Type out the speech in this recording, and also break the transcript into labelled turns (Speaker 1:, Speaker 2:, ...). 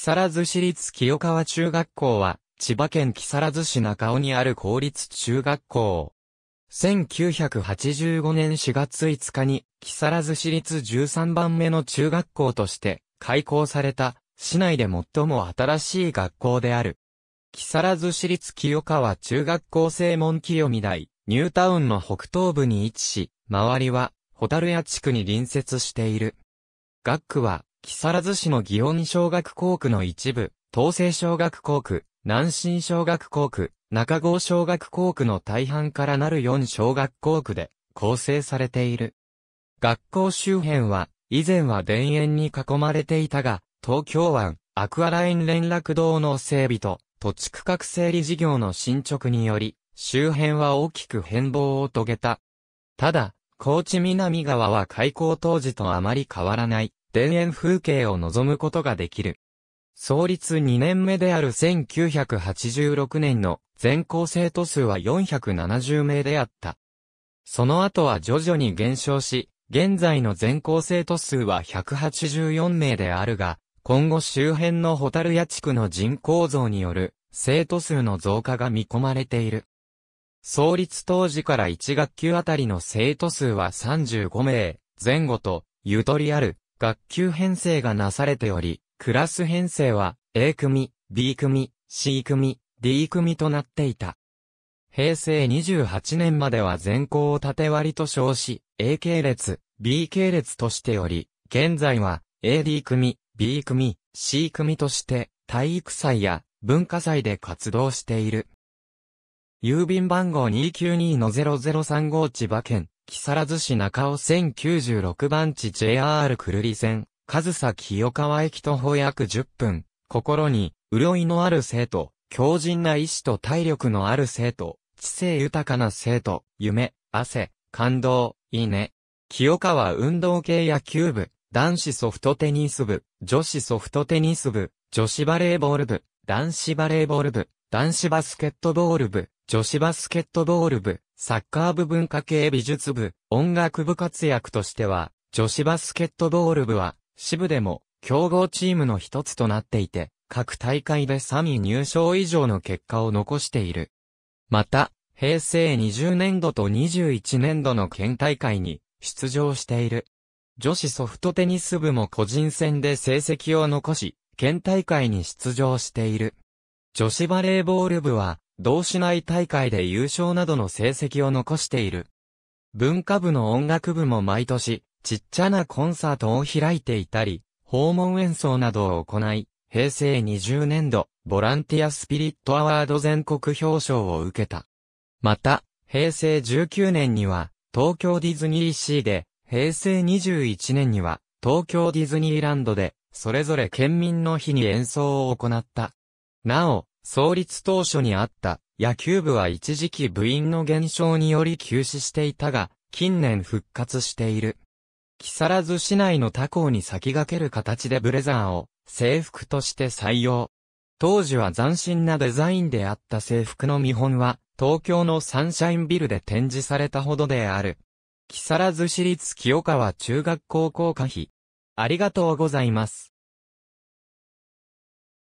Speaker 1: 木更津市立清川中学校は、千葉県木更津市中尾にある公立中学校。1985年4月5日に、木更津市立13番目の中学校として、開校された、市内で最も新しい学校である。木更津市立清川中学校正門清見台、ニュータウンの北東部に位置し、周りは、ホタル屋地区に隣接している。学区は、木更津市の祇園小学校区の一部、東西小学校区、南新小学校区、中郷小学校区の大半からなる4小学校区で構成されている。学校周辺は、以前は田園に囲まれていたが、東京湾、アクアライン連絡道の整備と、土地区画整理事業の進捗により、周辺は大きく変貌を遂げた。ただ、高知南側は開港当時とあまり変わらない。田園風景を望むことができる。創立2年目である1986年の全校生徒数は470名であった。その後は徐々に減少し、現在の全校生徒数は184名であるが、今後周辺のホタルヤ地区の人口増による生徒数の増加が見込まれている。創立当時から1学級あたりの生徒数は35名前後と、ゆとりある学級編成がなされており、クラス編成は A 組、B 組、C 組、D 組となっていた。平成28年までは全校を縦割りと称し、A 系列、B 系列としており、現在は AD 組、B 組、C 組として体育祭や文化祭で活動している。郵便番号292-0035千葉県、木更津市中尾0 96番地 JR 久留里線、上総清川駅徒歩約10分、心に、潤いのある生徒、強靭な意志と体力のある生徒、知性豊かな生徒、夢、汗、感動、いいね。清川運動系野球部、男子ソフトテニス部、女子ソフトテニス部、女子バレーボール部、男子バレーボール部、男子バスケットボール部、女子バスケットボール部、サッカー部文化系美術部、音楽部活躍としては、女子バスケットボール部は、支部でも、競合チームの一つとなっていて、各大会で3位入賞以上の結果を残している。また、平成20年度と21年度の県大会に出場している。女子ソフトテニス部も個人戦で成績を残し、県大会に出場している。女子バレーボール部は、同市内大会で優勝などの成績を残している。文化部の音楽部も毎年、ちっちゃなコンサートを開いていたり、訪問演奏などを行い、平成20年度、ボランティアスピリットアワード全国表彰を受けた。また、平成19年には、東京ディズニーシーで、平成21年には、東京ディズニーランドで、それぞれ県民の日に演奏を行った。なお、創立当初にあった野球部は一時期部員の減少により休止していたが、近年復活している。木更津市内の他校に先駆ける形でブレザーを制服として採用。当時は斬新なデザインであった制服の見本は、東京のサンシャインビルで展示されたほどである。木更津市立清川中学校校歌碑。ありがとうございます。